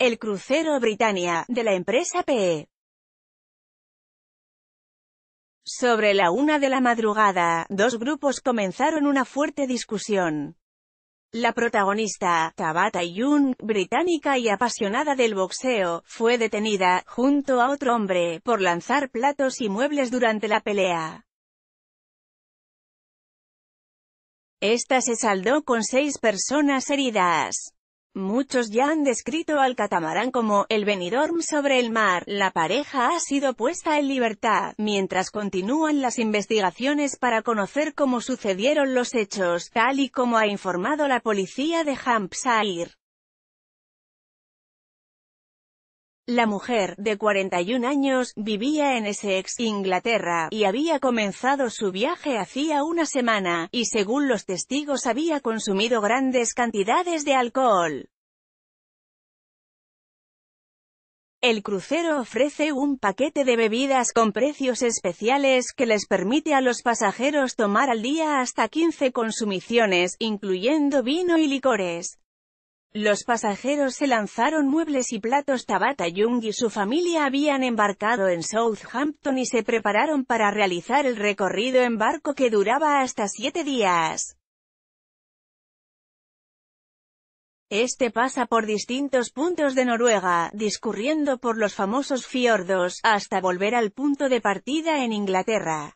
El crucero Britannia, de la empresa PE. Sobre la una de la madrugada, dos grupos comenzaron una fuerte discusión. La protagonista, Tabata Yun, británica y apasionada del boxeo, fue detenida, junto a otro hombre, por lanzar platos y muebles durante la pelea. Esta se saldó con seis personas heridas. Muchos ya han descrito al catamarán como el Benidorm sobre el mar. La pareja ha sido puesta en libertad, mientras continúan las investigaciones para conocer cómo sucedieron los hechos, tal y como ha informado la policía de Hampshire. La mujer, de 41 años, vivía en Essex, Inglaterra, y había comenzado su viaje hacía una semana, y según los testigos había consumido grandes cantidades de alcohol. El crucero ofrece un paquete de bebidas con precios especiales que les permite a los pasajeros tomar al día hasta 15 consumiciones, incluyendo vino y licores. Los pasajeros se lanzaron muebles y platos Tabata Jung y su familia habían embarcado en Southampton y se prepararon para realizar el recorrido en barco que duraba hasta siete días. Este pasa por distintos puntos de Noruega, discurriendo por los famosos fiordos, hasta volver al punto de partida en Inglaterra.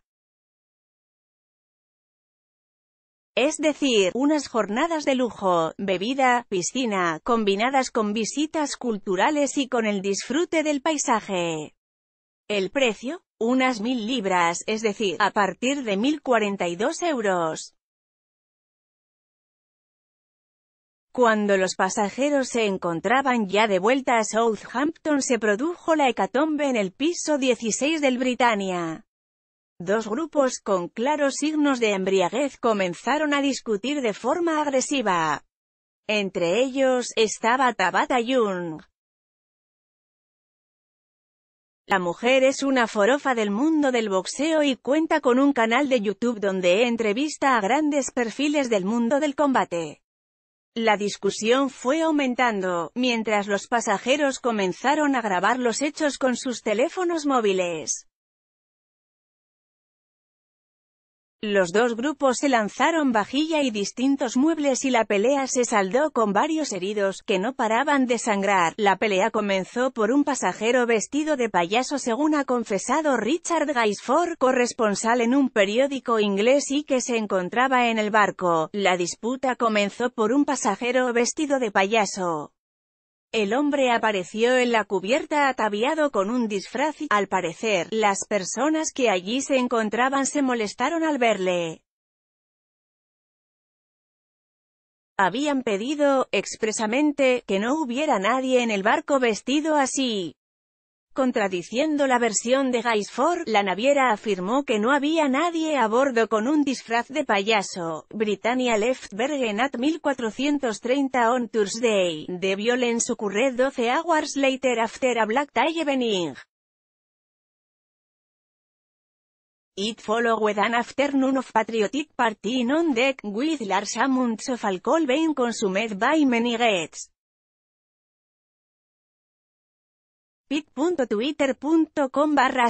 es decir, unas jornadas de lujo, bebida, piscina, combinadas con visitas culturales y con el disfrute del paisaje. El precio, unas mil libras, es decir, a partir de 1042 euros. Cuando los pasajeros se encontraban ya de vuelta a Southampton se produjo la hecatombe en el piso 16 del Britannia. Dos grupos con claros signos de embriaguez comenzaron a discutir de forma agresiva. Entre ellos, estaba Tabata Jung. La mujer es una forofa del mundo del boxeo y cuenta con un canal de YouTube donde entrevista a grandes perfiles del mundo del combate. La discusión fue aumentando, mientras los pasajeros comenzaron a grabar los hechos con sus teléfonos móviles. Los dos grupos se lanzaron vajilla y distintos muebles y la pelea se saldó con varios heridos, que no paraban de sangrar. La pelea comenzó por un pasajero vestido de payaso según ha confesado Richard Gaisford, corresponsal en un periódico inglés y que se encontraba en el barco. La disputa comenzó por un pasajero vestido de payaso. El hombre apareció en la cubierta ataviado con un disfraz y, al parecer, las personas que allí se encontraban se molestaron al verle. Habían pedido, expresamente, que no hubiera nadie en el barco vestido así. Contradiciendo la versión de Gaisford, la naviera afirmó que no había nadie a bordo con un disfraz de payaso. Britannia left Bergen at 1430 on Thursday. The violence occurred 12 hours later after a black tie evening. It followed an afternoon of patriotic party on deck, with large amounts of alcohol being consumed by many guests. pit.twitter.com barra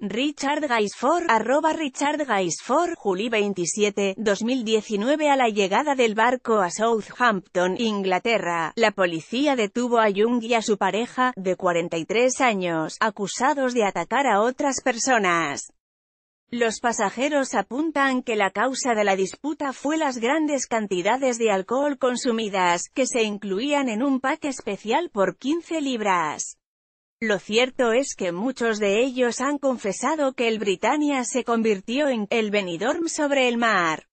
Richard Gaisford, arroba Richard Juli 27, 2019 A la llegada del barco a Southampton, Inglaterra, la policía detuvo a Jung y a su pareja, de 43 años, acusados de atacar a otras personas. Los pasajeros apuntan que la causa de la disputa fue las grandes cantidades de alcohol consumidas, que se incluían en un pack especial por 15 libras. Lo cierto es que muchos de ellos han confesado que el Britannia se convirtió en «el Benidorm sobre el mar».